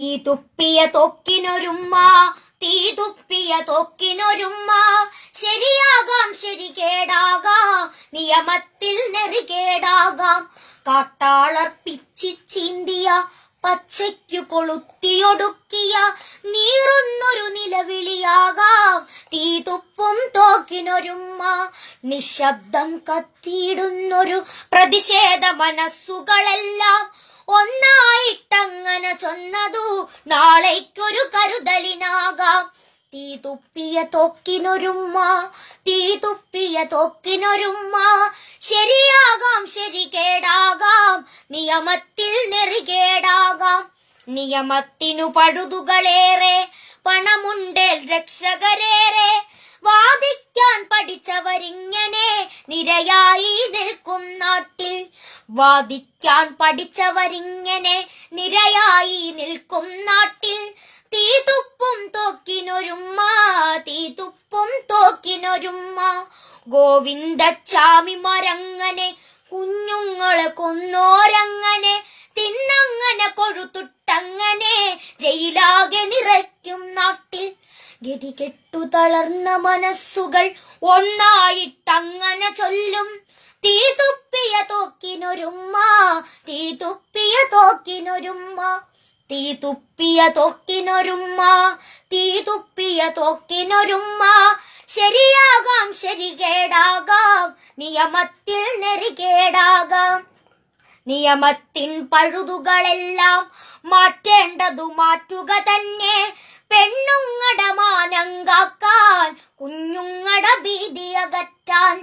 തീ തുപ്പിയ തൊക്കിനൊരുമ്മ തീ തുപ്പിയ തൊക്കിനൊരുമ്മ ശരിയാകാം ശരി കേടാകാം നിയമത്തിൽ കേടാകാം കാട്ടാളർപ്പിച്ചി ചീന്തിയ പച്ചയ്ക്കു കൊളുത്തിയൊടുക്കിയ നീറുന്നൊരു നിലവിളിയാകാം തീ തുപ്പും തോക്കിനൊരുമ്മ നിശബ്ദം കത്തിയിടുന്നൊരു പ്രതിഷേധ മനസ്സുകളെല്ലാം ഒന്നായിട്ടങ്ങനെ ചൊന്നതു നാളേക്കൊരു കരുതലിനാകാം തീ തുപ്പിയ തോക്കിനൊരുമ്മ തീ തുപ്പിയ തോക്കിനൊരുമ്മ ശരിയാകാം ശരി കേടാകാം നിയമത്തിൽ നെറികേടാകാം നിയമത്തിനു പഴുതുകളേറെ പണമുണ്ടേൽ രക്ഷകരേറെ വാദിക്കാൻ പഠിച്ചവരിങ്ങനെ നിരയായി നിൽക്കും നാട്ടിൽ വാദിക്കാൻ പഠിച്ചവരിങ്ങനെ നിരയായി നിൽക്കും നാട്ടിൽ തീതുപ്പും തോക്കിനൊരുമ്മ തീതുപ്പും തോക്കിനൊരുമ്മ മരങ്ങനെ കുഞ്ഞുങ്ങളെ കൊന്നോരങ്ങനെ തിന്നങ്ങനെ കൊഴുത്തുട്ടങ്ങനെ ജയിലാകെ നിറയ്ക്കും നാട്ടിൽ ഗതി കെട്ടു തളർന്ന മനസ്സുകൾ ഒന്നായിട്ടങ്ങനെ ചൊല്ലും തീ തുപ്പിയ തോക്കിനൊരുമ്മ തീ തുപ്പിയ തോക്കിനൊരുമ്മ തീ തുപ്പിയ തോക്കിനൊരുമ്മ തീ തുപ്പിയ തോക്കിനൊരുമ്മ ശരിയാകാം ശരി കേടാകാം നിയമത്തിൽ നെറികേടാകാം നിയമത്തിൻ പഴുതുകളെല്ലാം മാറ്റേണ്ടതു മാറ്റുക തന്നെ പെണ്ണും കാക്കാൻ കുഞ്ഞുങ്ങട ഭീതി അകറ്റാൻ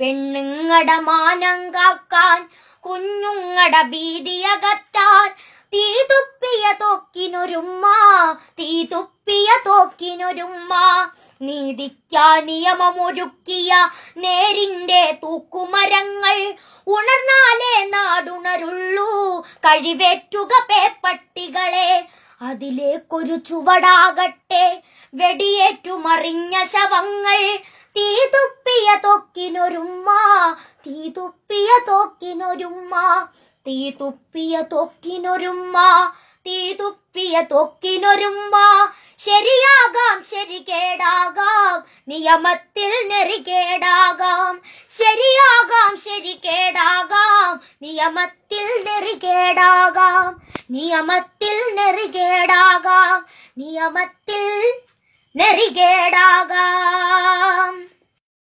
പെണ്ണുങ്ങട മാനം കാക്കാൻ കുഞ്ഞുങ്ങട ഭീതി അകറ്റാൻ തീ തുപ്പിയ തോക്കിനൊരുമ്മ തീ തുപ്പിയ തോക്കിനൊരുമ്മ നീതിക്കാ നിയമമൊരുക്കിയ നേരിന്റെ തൂക്കുമരങ്ങൾ ഉണർന്നാലേ നാടുണരുള്ളൂ കഴിവേറ്റുക പേപ്പട്ടികൾ അതിലേക്കൊരു ചുവടാകട്ടെ വെടിയേറ്റു മറിഞ്ഞ ശവങ്ങൾ തീതുപ്പിയ തൊക്കിനൊരുമ്മ തീതുപ്പിയ തൊക്കിനൊരുമ്മ തീതുപ്പിയ തൊക്കിനൊരുമ്മ തീതുപ്പിയ തൊക്കിനൊരുമ്മ ശരിയാകാം ശരി കേടാകാം നിയമത്തിൽ കേടാകാം ശരിയാകാം ശരി കേടാകാം നിയമത്തിൽ കേടാകാം நியமத்தில் நெறிகேடாகாம் நியமத்தில் நெறிகேடாகாம்